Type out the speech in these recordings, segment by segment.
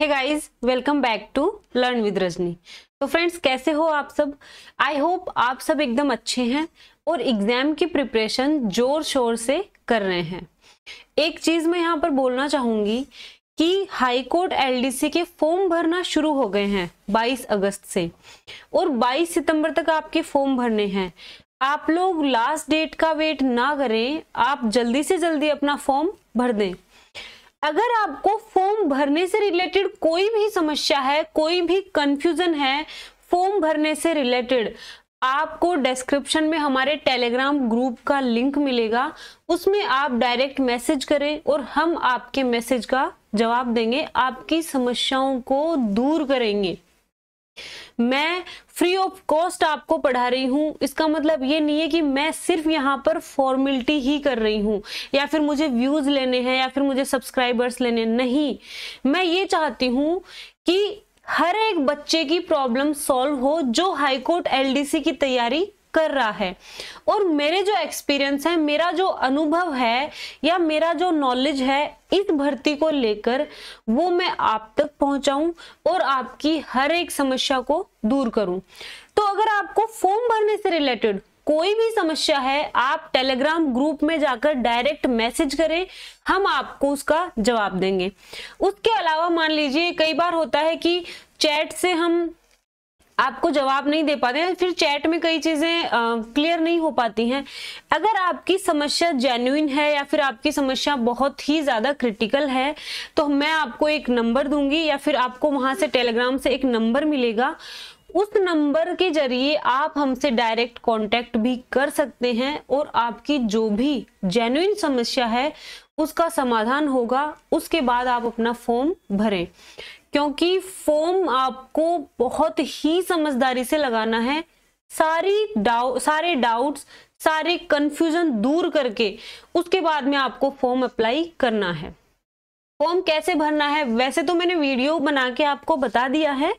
Hey guys welcome back to learn with Rajni तो friends कैसे हो आप सब आई होप आप सब एकदम अच्छे हैं और एग्जाम की प्रिपरेशन जोर शोर से कर रहे हैं एक चीज मैं यहाँ पर बोलना चाहूंगी कि हाई कोर्ट एलडीसी के फॉर्म भरना शुरू हो गए हैं 22 अगस्त से और 22 सितंबर तक आपके फॉर्म भरने हैं आप लोग लास्ट डेट का वेट ना करें आप जल्दी से जल्दी अपना फॉर्म भर दें अगर आपको फॉर्म भरने से रिलेटेड कोई भी समस्या है कोई भी कंफ्यूजन है फॉर्म भरने से रिलेटेड आपको डिस्क्रिप्शन में हमारे टेलीग्राम ग्रुप का लिंक मिलेगा उसमें आप डायरेक्ट मैसेज करें और हम आपके मैसेज का जवाब देंगे आपकी समस्याओं को दूर करेंगे मैं फ्री ऑफ कॉस्ट आपको पढ़ा रही हूँ इसका मतलब ये नहीं है कि मैं सिर्फ यहाँ पर फॉर्मेलिटी ही कर रही हूँ या फिर मुझे व्यूज लेने हैं या फिर मुझे सब्सक्राइबर्स लेने नहीं मैं ये चाहती हूँ कि हर एक बच्चे की प्रॉब्लम सॉल्व हो जो हाईकोर्ट सी की तैयारी कर रहा है और मेरे जो एक्सपीरियंस है मेरा जो अनुभव है या मेरा जो नॉलेज है इस भर्ती को लेकर वो मैं आप तक पहुंचाऊं और आपकी हर एक समस्या को दूर करूं तो अगर आपको फॉर्म भरने से रिलेटेड कोई भी समस्या है आप टेलीग्राम ग्रुप में जाकर डायरेक्ट मैसेज करें हम आपको उसका जवाब देंगे उसके अलावा मान लीजिए कई बार होता है कि चैट से हम आपको जवाब नहीं दे पाते हैं फिर चैट में कई चीज़ें क्लियर नहीं हो पाती हैं अगर आपकी समस्या जेन्यून है या फिर आपकी समस्या बहुत ही ज़्यादा क्रिटिकल है तो मैं आपको एक नंबर दूंगी या फिर आपको वहां से टेलीग्राम से एक नंबर मिलेगा उस नंबर के जरिए आप हमसे डायरेक्ट कांटेक्ट भी कर सकते हैं और आपकी जो भी जेन्युन समस्या है उसका समाधान होगा उसके बाद आप अपना फॉर्म भरें क्योंकि फॉर्म आपको बहुत ही समझदारी से लगाना है सारी डाउ सारे डाउट्स सारे कंफ्यूजन दूर करके उसके बाद में आपको फॉर्म अप्लाई करना है फॉर्म कैसे भरना है वैसे तो मैंने वीडियो बना के आपको बता दिया है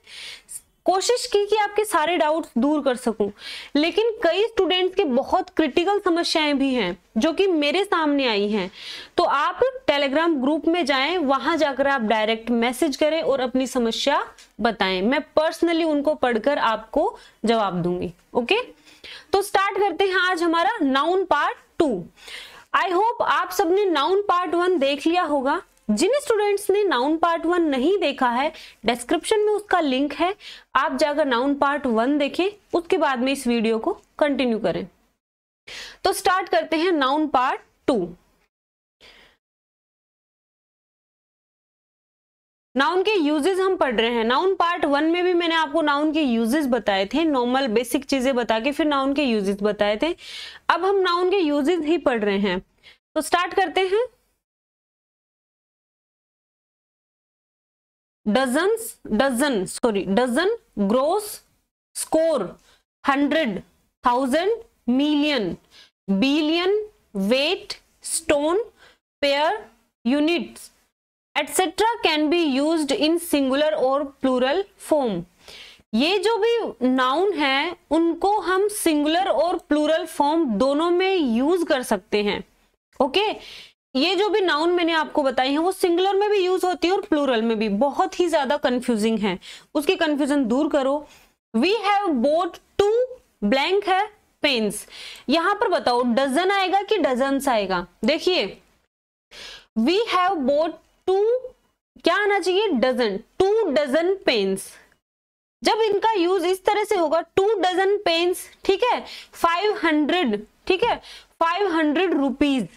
कोशिश की कि आपके सारे डाउट्स दूर कर सकूं लेकिन कई स्टूडेंट्स के बहुत क्रिटिकल समस्याएं भी हैं जो कि मेरे सामने आई हैं तो आप टेलीग्राम ग्रुप में जाएं वहां जाकर आप डायरेक्ट मैसेज करें और अपनी समस्या बताएं मैं पर्सनली उनको पढ़कर आपको जवाब दूंगी ओके तो स्टार्ट करते हैं आज हमारा noun part two I hope आप सबने नाउन पार्ट वन देख लिया होगा जिन स्टूडेंट्स ने नाउन पार्ट वन नहीं देखा है डिस्क्रिप्शन में उसका लिंक है आप जाकर नाउन पार्ट वन देखें उसके बाद में इस वीडियो को कंटिन्यू करें तो स्टार्ट करते हैं नाउन पार्ट टू नाउन के यूजेस हम पढ़ रहे हैं नाउन पार्ट वन में भी मैंने आपको नाउन के यूजेस बताए थे नॉर्मल बेसिक चीजें बता के फिर नाउन के यूजेस बताए थे अब हम नाउन के यूजेस ही पढ़ रहे हैं तो स्टार्ट करते हैं dozens dozen sorry dozen gross score hundred thousand million billion weight stone pair units etc can be used in singular or plural form ये जो भी नाउन है उनको हम सिंगुलर और प्लूरल फॉर्म दोनों में यूज कर सकते हैं ओके okay? ये जो भी नाउन मैंने आपको बताई है वो सिंगुलर में भी यूज होती है और प्लूरल में भी बहुत ही ज्यादा कंफ्यूजिंग है उसकी कंफ्यूजन दूर करो we have bought two blank है पेन्स यहां पर बताओ डजन आएगा कि डजन आएगा देखिए वी हैव बोट टू क्या आना चाहिए डजन टू डजन पेन्स जब इनका यूज इस तरह से होगा टू डजन पेन्स ठीक है फाइव हंड्रेड ठीक है five hundred rupees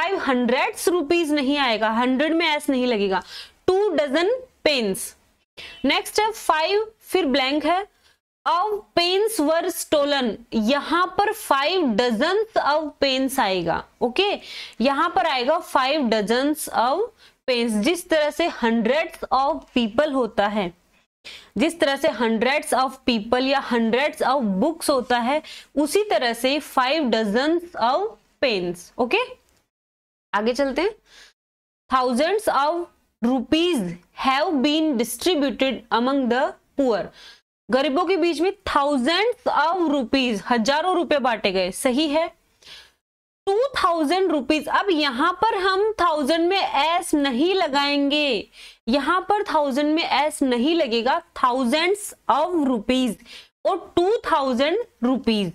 five hundred rupees नहीं आएगा हंड्रेड में एस नहीं लगेगा टू डजन पेन्स नेक्स्ट है फाइव फिर ब्लैंक है अव पेन्स वर स्टोलन यहां पर फाइव डजन अव पेन्स आएगा ओके okay? यहां पर आएगा फाइव डजन अव पेन्स जिस तरह से हंड्रेड ऑफ पीपल होता है जिस तरह से हंड्रेड ऑफ पीपल या हंड्रेड ऑफ बुक्स होता है उसी तरह से five dozen of pens okay okay? आगे चलते thousands of rupees have been distributed among the poor गरीबों के बीच में थाउजेंड्स ऑफ रुपीज हजारों रुपए बांटे गए सही है टू थाउजेंड रुपीज अब यहां पर हम थाउजेंड में एस नहीं लगाएंगे यहां पर थाउजेंड में एस नहीं लगेगा थाउजेंड्स ऑफ रुपीज और two thousand rupees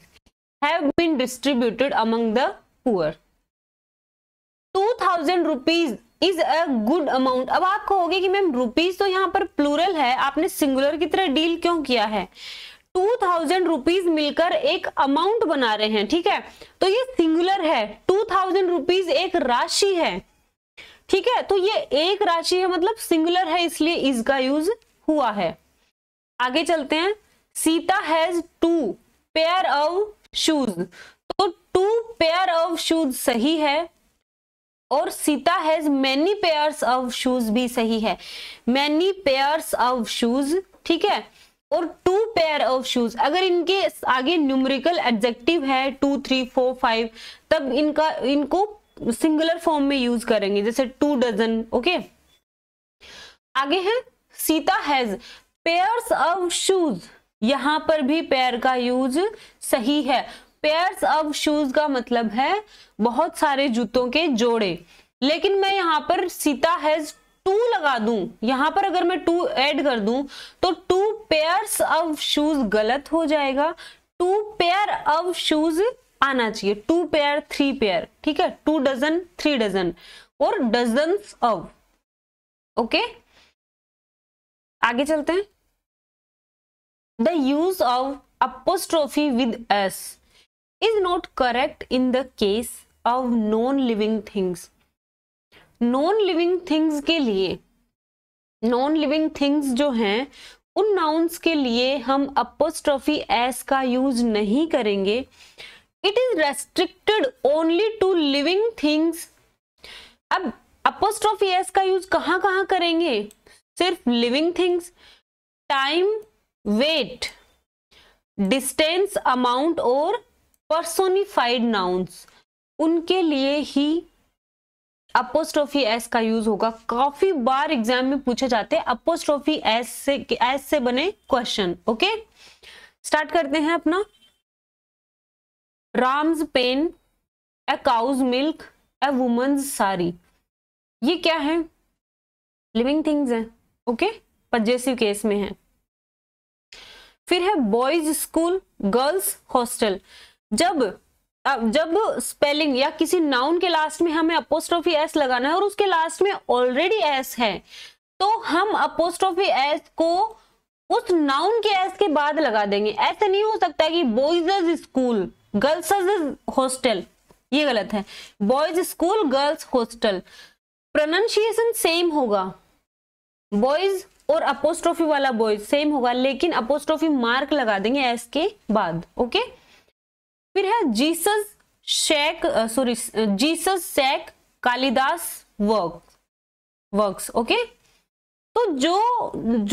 have been distributed among the poor two thousand rupees is a good amount अब आप कहोगे कि मैम रुपीज तो यहाँ पर प्लूरल है आपने सिंगुलर की तरह डील क्यों किया है टू थाउजेंड रुपीज मिलकर एक अमाउंट बना रहे हैं ठीक है तो ये सिंगुलर है टू थाउजेंड रुपीज एक राशि है ठीक है तो ये एक राशि है मतलब सिंगुलर है इसलिए इसका यूज हुआ है आगे चलते हैं Sita has two pair of shoes तो टू पेयर ऑफ शूज सही है और Sita has many pairs of shoes भी सही है मैनी पेयर्स ऑफ शूज ठीक है और टू पेयर ऑफ शूज अगर इनके आगे न्यूमरिकल एडजेक्टिव है टू थ्री फोर फाइव तब इनका इनको सिंगुलर फॉर्म में यूज करेंगे जैसे टू डजन ओके आगे है Sita has pairs of shoes यहां पर भी पेयर का यूज सही है पेयर्स ऑफ शूज का मतलब है बहुत सारे जूतों के जोड़े लेकिन मैं यहाँ पर सीता हैज टू लगा दू यहाँ पर अगर मैं टू ऐड कर दू तो टू पेयर्स ऑफ शूज गलत हो जाएगा टू पेयर ऑफ शूज आना चाहिए टू पेयर थ्री पेयर ठीक है टू डजन थ्री डजन और डजन ऑफ ओके आगे चलते हैं the use of apostrophe with s is not correct in the case of non living things non living things के लिए नॉन लिविंग थिंग्स जो हैं उन नाउन्स के लिए हम अपोस्ट्रॉफी एस का यूज नहीं करेंगे it is restricted only to living things अब अपोस्ट्रॉफी एस का यूज कहाँ कहाँ करेंगे सिर्फ living things time weight distance amount और पर्सोनिफाइड नाउन्स उनके लिए ही अपोस्ट्रोफी एस का यूज होगा काफी बार एग्जाम में पूछे जाते हैं अपोस्ट्रोफी एस से एस से बने क्वेश्चन ओके स्टार्ट करते हैं अपना Ram's pen a cow's milk a woman's sari ये क्या है लिविंग थिंग्स हैं ओके पजेसिव केस में है फिर है बॉयज स्कूल गर्ल्स हॉस्टल जब जब स्पेलिंग या किसी नाउन के लास्ट में हमें अपोस्ट्रोफी एस लगाना है और उसके लास्ट में ऑलरेडी एस है तो हम अपोस्ट्रोफी एस को उस नाउन के एस के बाद लगा देंगे ऐसा नहीं हो सकता कि बॉयज स्कूल गर्ल्स हॉस्टल ये गलत है boys school girls hostel pronunciation same होगा बॉयज और अपोस्ट्रोफी वाला बॉयज सेम होगा लेकिन अपोस्ट्रोफी मार्क लगा देंगे एस के बाद ओके okay? फिर है Jesus sake sorry Jesus sake Kalidas work works okay तो जो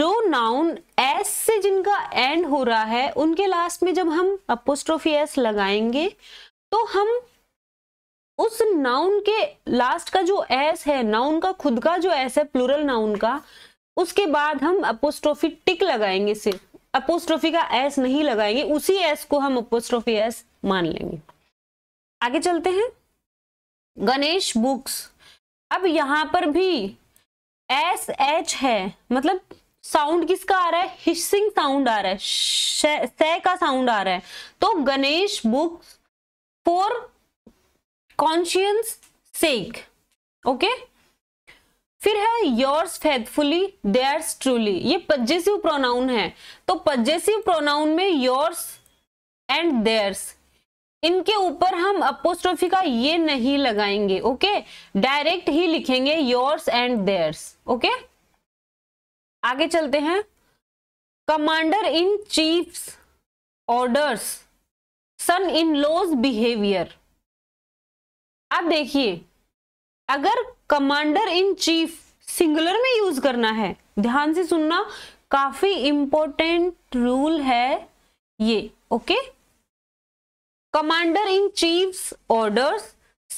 जो नाउन एस से जिनका एंड हो रहा है उनके लास्ट में जब हम अपोस्ट्रोफी एस लगाएंगे तो हम उस नाउन के लास्ट का जो एस है नाउन का खुद का जो एस है प्लूरल नाउन का उसके बाद हम अपोस्ट्रोफी टिक लगाएंगे सिर्फ अपोस्ट्रोफी का एस नहीं लगाएंगे उसी एस को हम अपोस्ट्रोफी एस मान लेंगे आगे चलते हैं गणेश बुक्स अब यहां पर भी एस एच है मतलब साउंड किसका आ रहा है हिस्सिंग साउंड आ रहा है से का साउंड आ रहा है तो Ganesh books for conscience sake okay फिर है योर्स फेथफुली देयर्स ट्रूली ये पजेसिव प्रोनाउन है तो पजेसिव प्रोनाउन में योर्स एंड देयर्स इनके ऊपर हम अपोस्ट्रोफी का ये नहीं लगाएंगे ओके डायरेक्ट ही लिखेंगे योर्स एंड देयर्स ओके आगे चलते हैं commander in chiefs orders son in laws behaviour अब देखिए अगर कमांडर इन चीफ सिंगुलर में यूज करना है ध्यान से सुनना काफी इंपॉर्टेंट रूल है ये okay okay? Commander in chief orders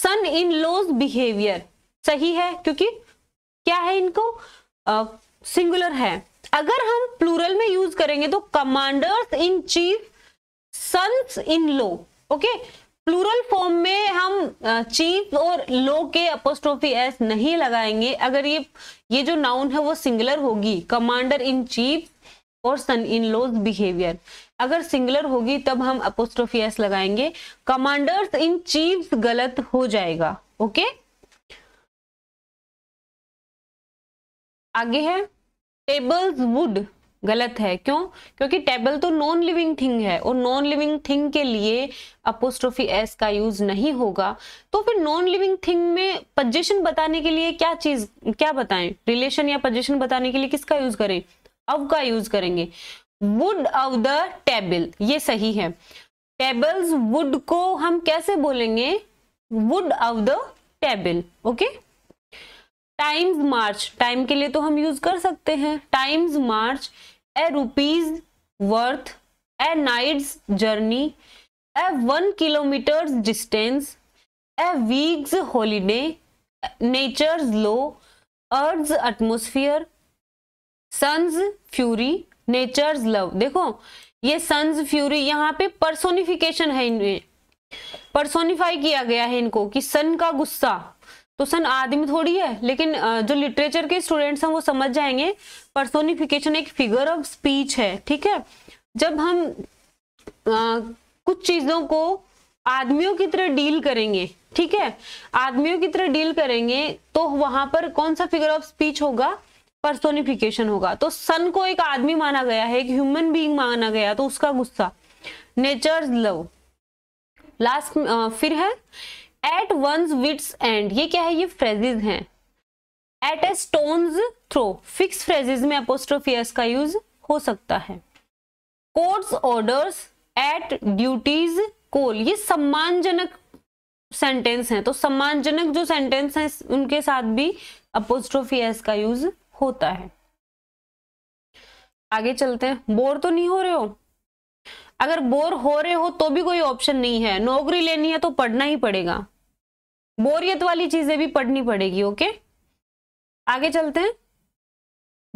son in laws behaviour सही है क्योंकि क्या है इनको सिंगुलर uh, है अगर हम प्लूरल में यूज करेंगे तो commanders in chief sons in law okay plural form में हम चीफ और लो के अपोस्ट्रोफी एस नहीं लगाएंगे अगर ये ये जो नाउन है वो सिंगुलर होगी कमांडर इन चीफ और सन इन लोज बिहेवियर अगर सिंगुलर होगी तब हम अपोस्ट्रोफी एस लगाएंगे कमांडर्स इन चीफ गलत हो जाएगा ओके आगे है टेबल्स वुड गलत है क्यों क्योंकि टेबल तो नॉन लिविंग थिंग है और नॉन लिविंग थिंग के लिए अपोस्ट्रोफी एस का यूज नहीं होगा तो फिर नॉन लिविंग थिंग में पजेशन बताने के लिए क्या चीज क्या बताएं रिलेशन या पजेशन बताने के लिए किसका यूज करें अब का यूज करेंगे वुड ऑफ द टेबल ये सही है टेबल्स वुड को हम कैसे बोलेंगे wood of the table okay times march time के लिए तो हम यूज कर सकते हैं times march a rupee's worth a night's journey a one kilometre distance a week's holiday nature law earth atmosphere sun's fury nature love देखो ये sons fury यहाँ पे परसोनिफिकेशन है इनमें परसोनिफाई किया गया है इनको कि सन का गुस्सा तो सन आदमी थोड़ी है लेकिन जो लिटरेचर के स्टूडेंट्स हैं वो समझ जाएंगे परसोनिफिकेशन एक फिगर ऑफ स्पीच है ठीक है जब हम आ, कुछ चीजों को आदमियों की तरह डील करेंगे ठीक है आदमियों की तरह डील करेंगे तो वहां पर कौन सा फिगर ऑफ स्पीच होगा पर्सोनिफिकेशन होगा तो सन को एक आदमी माना गया है एक ह्यूमन बीइंग माना गया तो उसका गुस्सा नेचर लव लास्ट फिर है एट वंस विट्स एंड ये क्या है ये फ्रेजेज हैं at a stone throw fix phrases में अपोस्ट्रोफियस का यूज हो सकता है court's orders at duty's call ये सम्मानजनक सेंटेंस हैं तो सम्मानजनक जो सेंटेंस हैं उनके साथ भी अपोस्ट्रोफी एस का यूज होता है आगे चलते हैं बोर तो नहीं हो रहे हो अगर बोर हो रहे हो तो भी कोई ऑप्शन नहीं है नौकरी लेनी है तो पढ़ना ही पड़ेगा बोरियत वाली चीजें भी पढ़नी पड़ेगी ओके आगे चलते हैं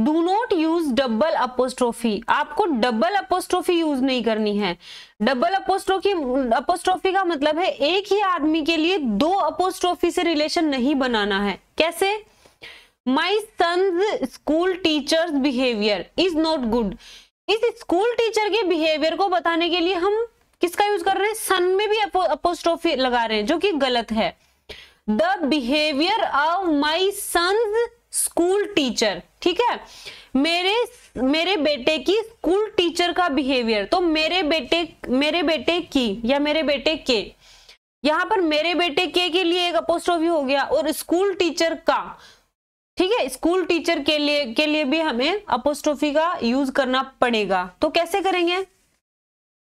do not use double apostrophe आपको डबल अपोस्ट्रोफी यूज नहीं करनी है डबल अपोस्ट्रोफी अपोस्ट्रोफी का मतलब है एक ही आदमी के लिए दो अपोस्ट्रोफी से रिलेशन नहीं बनाना है कैसे my son school teacher's behaviour is not good इस स्कूल टीचर के बिहेवियर को बताने के लिए हम किसका यूज कर रहे हैं सन में भी अपो, अपोस्ट्रोफी लगा रहे हैं जो कि गलत है the behaviour of my son school teacher ठीक है मेरे मेरे बेटे की स्कूल टीचर का बिहेवियर तो मेरे बेटे मेरे बेटे की या मेरे बेटे के यहां पर मेरे बेटे के के लिए एक अपोस्ट्रोफी हो गया और स्कूल टीचर का ठीक है स्कूल टीचर के लिए के लिए भी हमें अपोस्ट्रोफी का यूज करना पड़ेगा तो कैसे करेंगे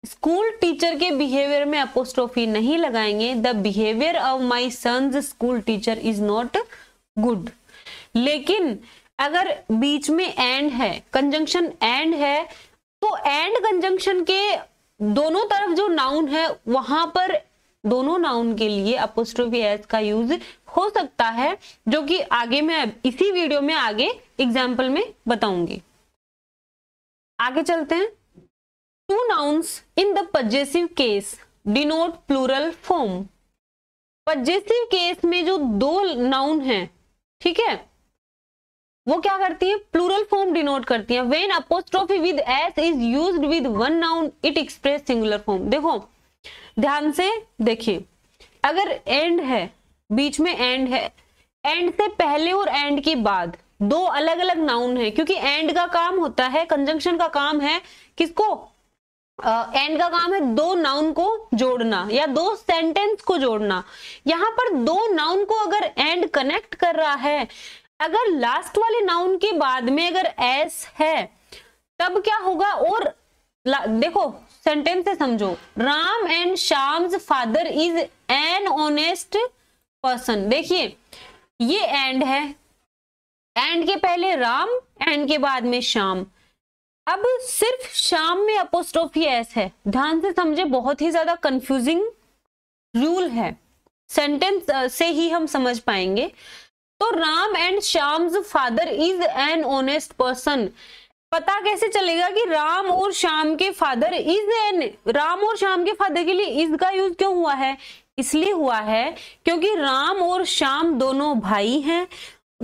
स्कूल टीचर के बिहेवियर में अपोस्ट्रोफी नहीं लगाएंगे the behaviour of my son's school teacher is not good लेकिन अगर बीच में एंड है कंजंक्शन एंड है तो एंड कंजंक्शन के दोनों तरफ जो नाउन है वहां पर दोनों नाउन के लिए अपोस्ट्रोफी एस का यूज हो सकता है जो कि आगे मैं इसी वीडियो में आगे एग्जाम्पल में बताऊंगी आगे चलते हैं two nouns in the possessive case denote plural form possessive case में जो दो नाउन है ठीक है वो क्या करती है प्लूरल फॉर्म डिनोट करती है when apostrophe with s is use with one noun it express singular form देखो ध्यान से देखिए अगर एंड है बीच में एंड है एंड से पहले और एंड के बाद दो अलग अलग नाउन है क्योंकि एंड का काम होता है कंजंक्शन का काम है किसको एंड uh, का काम है दो नाउन को जोड़ना या दो सेंटेंस को जोड़ना यहां पर दो नाउन को अगर एंड कनेक्ट कर रहा है अगर लास्ट वाले नाउन के बाद में अगर एस है तब क्या होगा और देखो सेंटेंस से समझो Ram and Shyam father is an honest person देखिए ये एंड है एंड के पहले राम एंड के बाद में श्याम अब सिर्फ शाम में अपोस्ट्रोफी एस है ध्यान से समझे बहुत ही ज्यादा कंफ्यूजिंग रूल है सेंटेंस से ही हम समझ पाएंगे तो Ram and Shyam father is an honest person पता कैसे चलेगा कि राम और श्याम के फादर इज राम और श्याम के फादर के लिए इज का यूज क्यों हुआ है इसलिए हुआ है क्योंकि राम और श्याम दोनों भाई हैं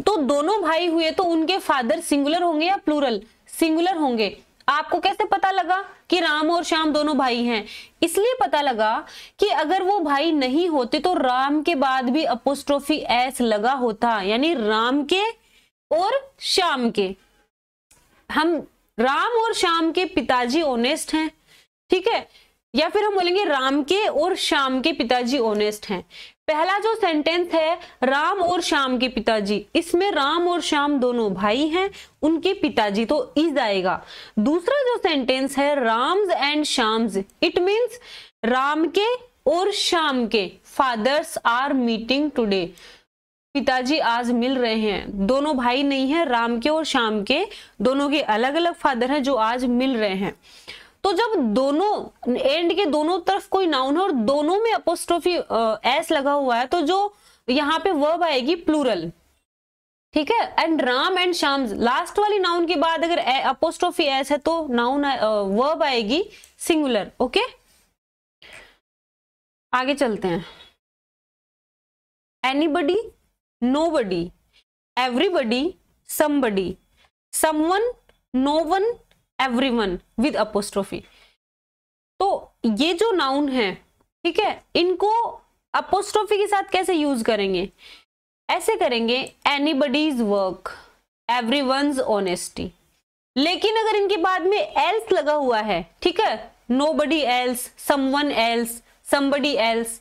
तो दोनों भाई हुए तो उनके फादर सिंगुलर होंगे या प्लूरल सिंगुलर होंगे आपको कैसे पता लगा कि राम और श्याम दोनों भाई हैं इसलिए पता लगा कि अगर वो भाई नहीं होते तो राम के बाद भी अपोस्ट्रोफी एस लगा होता यानी राम के और श्याम के हम राम और श्याम के पिताजी ओनेस्ट हैं ठीक है या फिर हम बोलेंगे राम के और श्याम के पिताजी ओनेस्ट हैं पहला जो सेंटेंस है राम और श्याम के पिताजी इसमें राम और श्याम दोनों भाई हैं उनके पिताजी तो इज आएगा दूसरा जो सेंटेंस है Ram's and Shyam's it means Ram के और श्याम के फादर्स आर मीटिंग टुडे पिताजी आज मिल रहे हैं दोनों भाई नहीं है राम के और श्याम के दोनों के अलग अलग फादर हैं जो आज मिल रहे हैं तो जब दोनों एंड के दोनों तरफ कोई नाउन है और दोनों में अपोस्ट्रोफी एस लगा हुआ है तो जो यहाँ पे वर्ब आएगी प्लूरल ठीक है and Ram and Shyam last वाली नाउन के बाद अगर अपोस्ट्रोफी एस है तो नाउन वर्ब आएगी सिंगुलर ओके आगे चलते हैं anybody nobody everybody somebody someone no one everyone with apostrophe तो ये जो नाउन है ठीक है इनको अपोस्ट्रोफी के साथ कैसे यूज करेंगे ऐसे करेंगे anybody's work everyone honesty लेकिन अगर इनके बाद में एल्स लगा हुआ है ठीक है nobody else someone else somebody else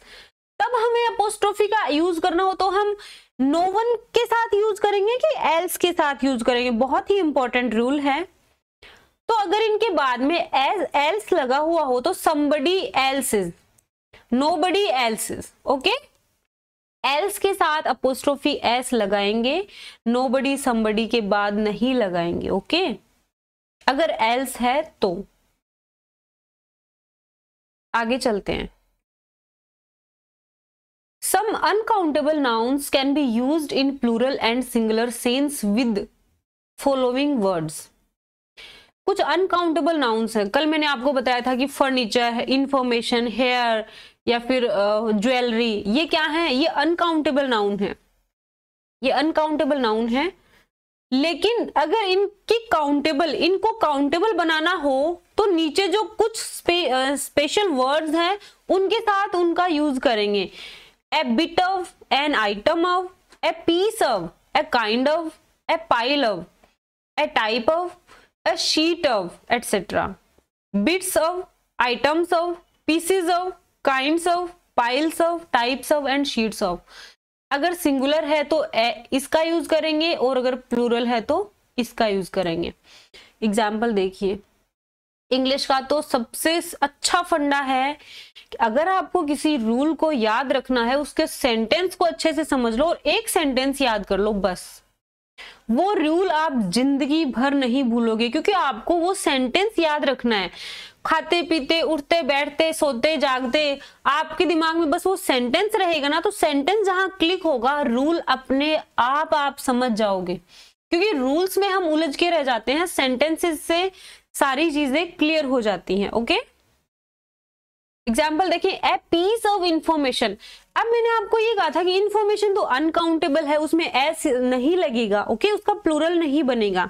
तब हमें अपोस्ट्रोफी का यूज करना हो तो हम नो no वन के साथ यूज करेंगे कि एल्स के साथ यूज करेंगे बहुत ही इंपॉर्टेंट रूल है तो अगर इनके बाद में एज एल्स लगा हुआ हो तो somebody else is nobody else is okay else के साथ अपोस्ट्रोफी एस लगाएंगे नो बडी समबडी के बाद नहीं लगाएंगे ओके okay? अगर एल्स है तो आगे चलते हैं some uncountable nouns can be use in plural and singular sense with following words. कुछ अनकाउंटेबल नाउन्स हैं कल मैंने आपको बताया था कि फर्नीचर इंफॉर्मेशन हेयर या फिर ज्वेलरी ये क्या है ये अनकाउंटेबल नाउन है ये अनकाउंटेबल नाउन है लेकिन अगर इनकी काउंटेबल इनको काउंटेबल बनाना हो तो नीचे जो कुछ स्पेशल वर्ड्स हैं उनके साथ उनका यूज करेंगे a bit of an item of a piece of a kind of a pile of a type of a sheet of etcetera bits of items of pieces of kind of piles of types of and sheets of अगर singular है तो ए, इसका use करेंगे और अगर plural है तो इसका यूज करेंगे एग्जाम्पल देखिए इंग्लिश का तो सबसे अच्छा फंडा है कि अगर आपको किसी रूल को याद रखना है उसके सेंटेंस को अच्छे से समझ लो और एक सेंटेंस याद कर लो बस वो रूल आप जिंदगी भर नहीं भूलोगे क्योंकि आपको वो सेंटेंस याद रखना है खाते पीते उठते बैठते सोते जागते आपके दिमाग में बस वो सेंटेंस रहेगा ना तो सेंटेंस जहां क्लिक होगा रूल अपने आप आप समझ जाओगे क्योंकि रूल्स में हम उलझ के रह जाते हैं सेंटेंसेस से सारी चीजें क्लियर हो जाती हैं ओके एग्जाम्पल देखिए ए पीस ऑफ इंफॉर्मेशन अब मैंने आपको ये कहा था कि इंफॉर्मेशन तो अनकाउंटेबल है उसमें एस नहीं लगेगा ओके उसका प्लूरल नहीं बनेगा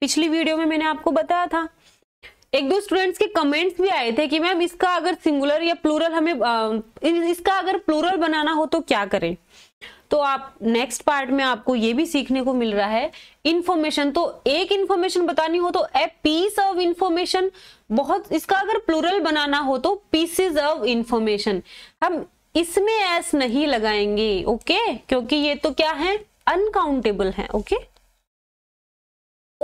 पिछली वीडियो में मैंने आपको बताया था एक दो स्टूडेंट्स के कमेंट्स भी आए थे कि मैम इसका अगर सिंगुलर या प्लूरल हमें आ, इसका अगर प्लूरल बनाना हो तो क्या करें तो आप नेक्स्ट पार्ट में आपको ये भी सीखने को मिल रहा है इन्फॉर्मेशन तो एक इन्फॉर्मेशन बतानी हो तो ए पीस ऑफ इन्फॉर्मेशन बहुत इसका अगर प्लूरल बनाना हो तो पीसेज ऑफ इंफॉर्मेशन हम इसमें एस नहीं लगाएंगे ओके okay? क्योंकि ये तो क्या है अनकाउंटेबल है okay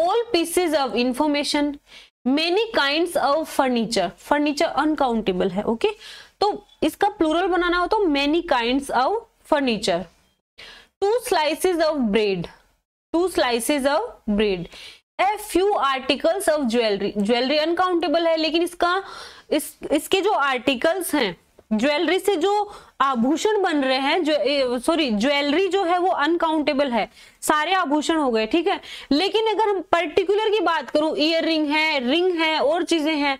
all pieces of information many kind of furniture furniture uncountable है ओके okay? तो इसका प्लूरल बनाना हो तो many kind of furniture two slices of bread two slices of bread a few articles of jewellery jewellery uncountable है लेकिन इसका इस इसके जो आर्टिकल्स हैं ज्वेलरी से जो आभूषण बन रहे हैं सॉरी ज्वेलरी जो है वो अनकाउंटेबल है सारे आभूषण हो गए ठीक है लेकिन अगर हम पर्टिकुलर की बात करूं इयर रिंग है रिंग है और चीजें हैं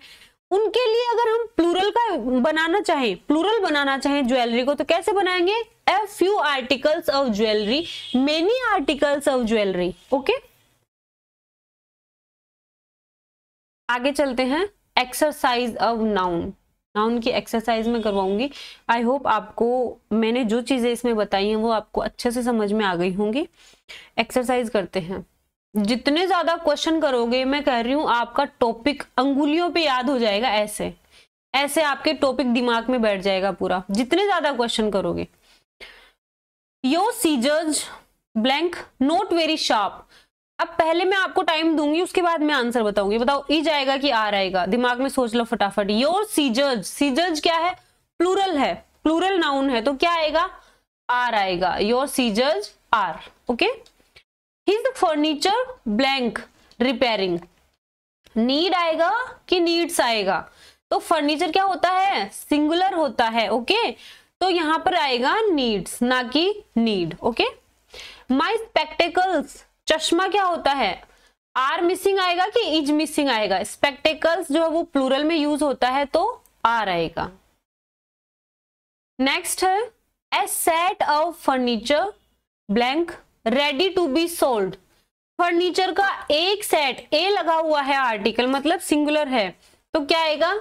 उनके लिए अगर हम प्लूरल का बनाना चाहें प्लूरल बनाना चाहें ज्वेलरी को तो कैसे बनाएंगे a few articles of jewelry many articles of jewelry okay आगे चलते हैं एक्सरसाइज ऑफ नाउन नाउन की एक्सरसाइज में करवाऊंगी आई होप आपको मैंने जो चीज़ें इसमें बताई हैं वो आपको अच्छे से समझ में आ गई होंगी एक्सरसाइज करते हैं जितने ज़्यादा क्वेश्चन करोगे मैं कह रही हूं आपका टॉपिक अंगुलियों पे याद हो जाएगा ऐसे ऐसे आपके टॉपिक दिमाग में बैठ जाएगा पूरा जितने ज़्यादा क्वेश्चन करोगे your scissors blank not very sharp अब पहले मैं आपको टाइम दूंगी उसके बाद मैं आंसर बताऊंगी बताओ ई e जाएगा कि आर आएगा दिमाग में सोच लो फटाफट योर सीजर्स सीजर्स क्या है प्लूरल है प्लूरल नाउन है तो क्या आएगा आर आएगा your scissors are okay his furniture blank repairing need आएगा कि नीड्स आएगा तो फर्नीचर क्या होता है सिंगुलर होता है ओके okay? तो यहां पर आएगा नीड्स ना कि नीड ओके माई स्पेक्टेकल्स चश्मा क्या होता है आर मिसिंग आएगा कि इज मिसिंग आएगा स्पेक्टेकल्स जो है वो प्लूरल में यूज होता है तो आर आएगा नेक्स्ट है a set of furniture blank ready to be sold furniture का एक सेट ए लगा हुआ है आर्टिकल मतलब सिंगुलर है तो क्या आएगा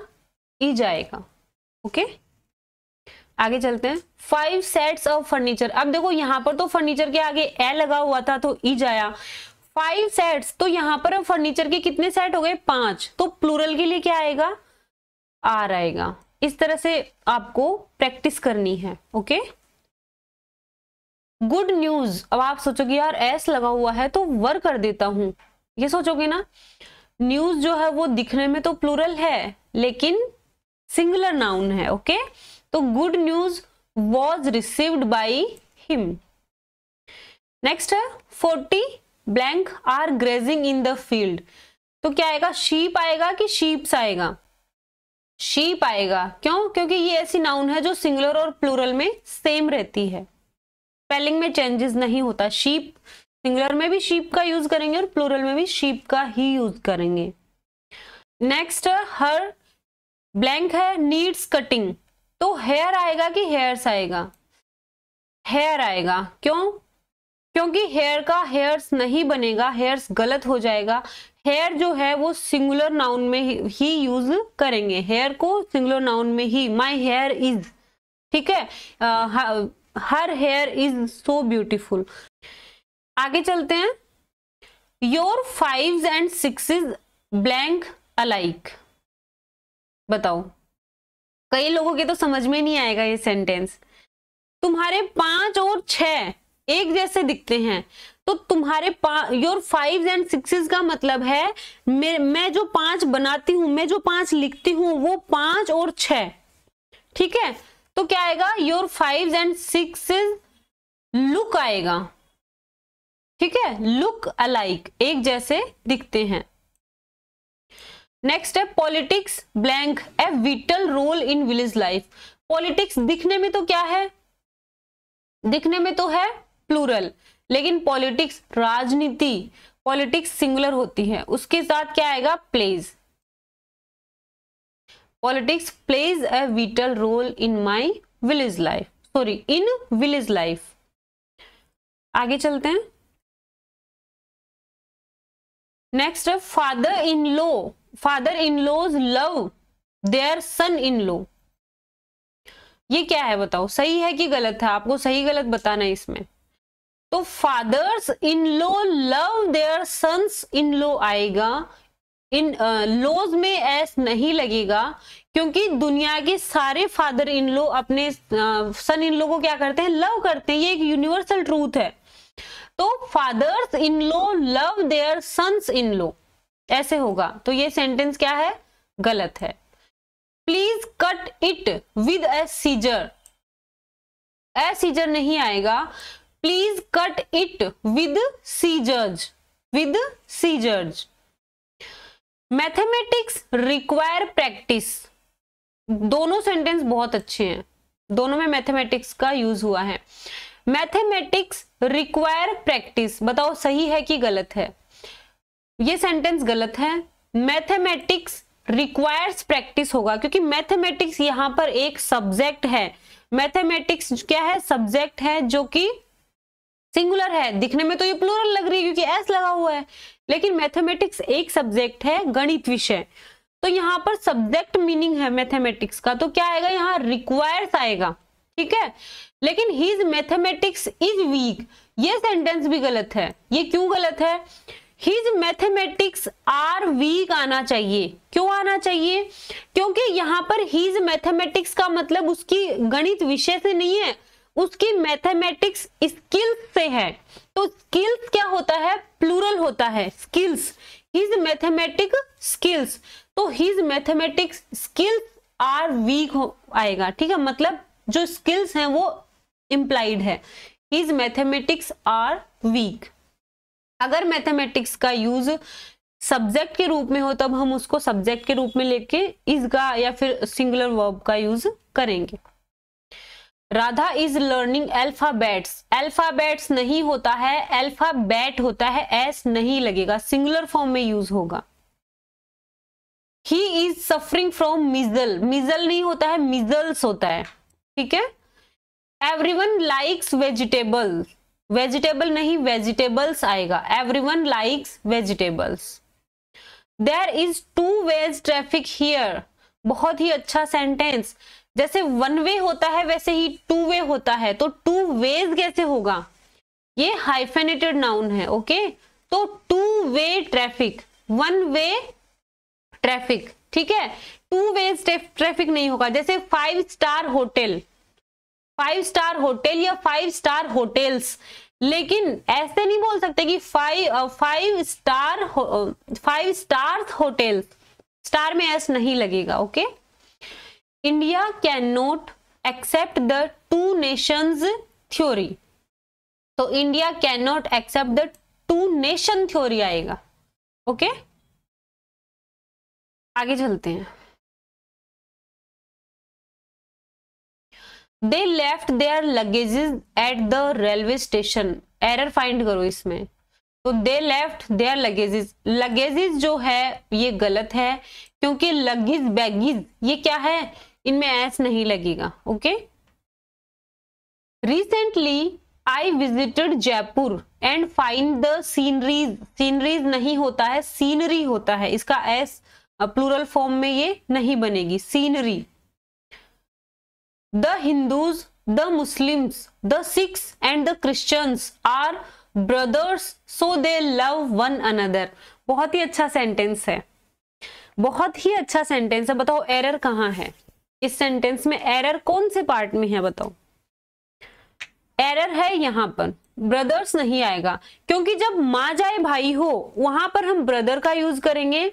इज e आएगा ओके okay? आगे चलते हैं फाइव सेट्स ऑफ फर्नीचर अब देखो यहाँ पर तो फर्नीचर के आगे ए लगा हुआ था तो ई e जाया फाइव सेट्स तो यहाँ पर फर्नीचर के कितने सेट हो गए पांच तो प्लूरल के लिए क्या आएगा आर आएगा इस तरह से आपको प्रैक्टिस करनी है ओके गुड न्यूज अब आप सोचोगे यार एस लगा हुआ है तो वर कर देता हूं ये सोचोगे ना न्यूज जो है वो दिखने में तो प्लूरल है लेकिन सिंगुलर नाउन है ओके okay? तो good news was received by him next है forty blank are grazing in the field तो क्या आएगा शीप आएगा कि शीप्स आएगा शीप आएगा क्यों क्योंकि ये ऐसी नाउन है जो सिंगुलर और प्लूरल में सेम रहती है स्पेलिंग में चेंजेस नहीं होता शीप सिंगुलर में भी शीप का यूज करेंगे और प्लूरल में भी शीप का ही यूज करेंगे नेक्स्ट हर ब्लैंक है नीड्स कटिंग तो हेयर आएगा कि हेयर्स आएगा हेयर आएगा क्यों क्योंकि हेयर का हेयर्स नहीं बनेगा हेयर्स गलत हो जाएगा हेयर जो है वो सिंगुलर नाउन में ही यूज करेंगे हेयर को सिंगुलर नाउन में ही माई हेयर इज ठीक है her hair is so beautiful आगे चलते हैं your five and six blank alike बताओ कई लोगों के तो समझ में नहीं आएगा ये सेंटेंस तुम्हारे पांच और छ एक जैसे दिखते हैं तो तुम्हारे योर फाइव एंड सिक्स का मतलब है मैं मैं जो पांच बनाती हूं मैं जो पांच लिखती हूं वो पांच और छ ठीक है तो क्या आएगा your five and six look आएगा ठीक है लुक अलाइक एक जैसे दिखते हैं नेक्स्ट है politics blank a vital role in village life politics दिखने में तो क्या है दिखने में तो है प्लूरल लेकिन पॉलिटिक्स राजनीति पॉलिटिक्स सिंगुलर होती है उसके साथ क्या आएगा plays politics plays a vital role in my village life sorry in village life आगे चलते हैं नेक्स्ट है father in law father in laws love their son in law ये क्या है बताओ सही है कि गलत है आपको सही गलत बताना है इसमें तो fathers in law love their sons in law आएगा इन लोज में एस नहीं लगेगा क्योंकि दुनिया के सारे फादर इन लो अपने सन इन लो को क्या करते हैं लव करते हैं ये एक यूनिवर्सल ट्रूथ है तो fathers in law love their sons in law ऐसे होगा तो ये सेंटेंस क्या है गलत है please cut it with a scissor a scissor नहीं आएगा please cut it with scissors with scissors mathematics require practice दोनों सेंटेंस बहुत अच्छे हैं दोनों में मैथमेटिक्स का यूज हुआ है मैथमेटिक्स रिक्वायर प्रैक्टिस बताओ सही है कि गलत है ये सेंटेंस गलत है मैथमेटिक्स रिक्वायर्स प्रैक्टिस होगा क्योंकि मैथमेटिक्स यहाँ पर एक सब्जेक्ट है मैथमेटिक्स क्या है सब्जेक्ट है जो कि सिंगुलर है दिखने में तो ये प्लूरल लग रही है क्योंकि एस लगा हुआ है लेकिन मैथमेटिक्स एक सब्जेक्ट है गणित विषय तो यहाँ पर सब्जेक्ट मीनिंग है मैथमेटिक्स का तो क्या आएगा यहाँ रिक्वायर्स आएगा ठीक है लेकिन हिज मैथमेटिक्स इज वीक ये सेंटेंस भी गलत है ये क्यों गलत है हिज मैथमेटिक्स आर वीक आना चाहिए क्यों आना चाहिए क्योंकि यहाँ पर हिज मैथमेटिक्स का मतलब उसकी गणित विषय से नहीं है उसकी मैथमेटिक्स स्किल्स से है तो स्किल्स क्या होता है प्लूरल होता है स्किल्स हिज मैथमेटिक स्किल्स तो his mathematics skills are weak हो आएगा ठीक है मतलब जो स्किल्स हैं वो इम्प्लाइड है हिज मैथमेटिक्स आर वीक अगर मैथमेटिक्स का यूज सब्जेक्ट के रूप में हो तब हम उसको सब्जेक्ट के रूप में लेके इज का या फिर सिंगुलर वर्ब का यूज करेंगे Radha is learning alphabets alphabets नहीं होता है एल्फाबेट होता है एस नहीं लगेगा सिंगुलर फॉर्म में यूज होगा he is suffering from measle measle नहीं होता है मिजल्स होता है ठीक है every one likes vegetables vegetable नहीं वेजिटेबल्स आएगा every one likes vegetables there is two ways traffic here बहुत ही अच्छा सेंटेंस जैसे वन वे होता है वैसे ही टू वे होता है तो टू वेज कैसे होगा ये हाइफेनेटेड नाउन है ओके तो two way traffic one way traffic ठीक है टू वे ट्रैफिक नहीं होगा जैसे five star hotel five star hotel या फाइव स्टार होटल्स लेकिन ऐसे नहीं बोल सकते कि five five star five star hotel star में एस नहीं लगेगा okay India can not accept the two nations theory तो India can not accept the two nation theory आएगा ओके okay? आगे चलते हैं they left their luggage at the railway station error find करो इसमें तो they left their luggages luggages जो है ये गलत है क्योंकि लगेज बैगेज ये क्या है इनमें एस नहीं लगेगा okay recently I visited Jaipur and find the sceneries sceneries नहीं होता है सीनरी होता है इसका एस प्लूरल फॉर्म में ये नहीं बनेगी scenery the Hindus the Muslims the Sikhs and the christians are brothers so they love one another बहुत ही अच्छा सेंटेंस है बहुत ही अच्छा सेंटेंस है बताओ एरर कहाँ है इस सेंटेंस में एरर कौन से पार्ट में है बताओ एरर है यहाँ पर ब्रदर्स नहीं आएगा क्योंकि जब माँ जाए भाई हो वहां पर हम ब्रदर का यूज करेंगे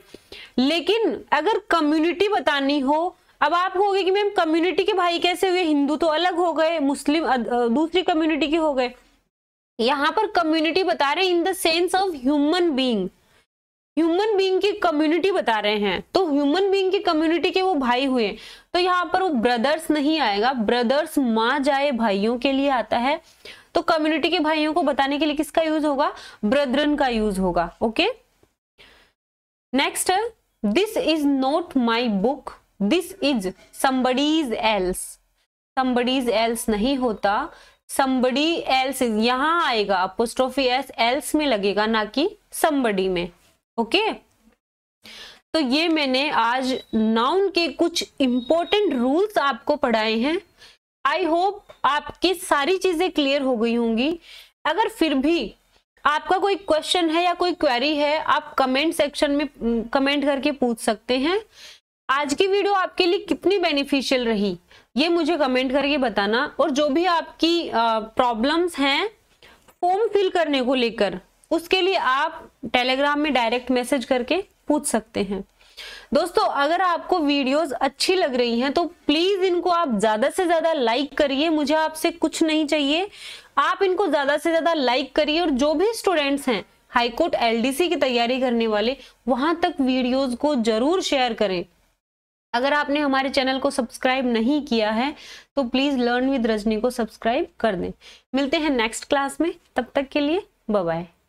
लेकिन अगर कम्युनिटी बतानी हो अब आप कहोगे कि मैम कम्युनिटी के भाई कैसे हुए हिंदू तो अलग हो गए मुस्लिम दूसरी कम्युनिटी के हो गए यहाँ पर कम्युनिटी बता रहे हैं in the sense of human being human being की कम्युनिटी बता रहे हैं तो ह्यूमन बीइंग की कम्युनिटी के वो भाई हुए तो यहाँ पर वो ब्रदर्स नहीं आएगा ब्रदर्स माँ जाए भाइयों के लिए आता है तो कम्युनिटी के भाइयों को बताने के लिए किसका यूज होगा ब्रदरन का यूज होगा okay next this is not my book this is somebody's else somebody's else नहीं होता समबडी एल्स यहां आएगा अपोस्ट्रोफी एस एल्स में लगेगा ना कि समबडी में ओके तो ये मैंने आज नाउन के कुछ इंपॉर्टेंट रूल्स आपको पढ़ाए हैं आई होप आपकी सारी चीजें क्लियर हो गई होंगी अगर फिर भी आपका कोई क्वेश्चन है या कोई क्वेरी है आप कमेंट सेक्शन में कमेंट mm, करके पूछ सकते हैं आज की वीडियो आपके लिए कितनी बेनिफिशियल रही ये मुझे कमेंट करके बताना और जो भी आपकी प्रॉब्लम्स हैं फॉर्म फिल करने को लेकर उसके लिए आप टेलीग्राम में डायरेक्ट मैसेज करके पूछ सकते हैं दोस्तों अगर आपको वीडियोस अच्छी लग रही हैं तो प्लीज इनको आप ज्यादा से ज्यादा लाइक करिए मुझे आपसे कुछ नहीं चाहिए आप इनको ज्यादा से ज्यादा लाइक करिए और जो भी स्टूडेंट्स हैं हाईकोर्ट एलडीसी की तैयारी करने वाले वहां तक वीडियोस को जरूर शेयर करें अगर आपने हमारे चैनल को सब्सक्राइब नहीं किया है तो प्लीज़ लर्न विद रजनी को सब्सक्राइब कर दें मिलते हैं नेक्स्ट क्लास में तब तक के लिए बाय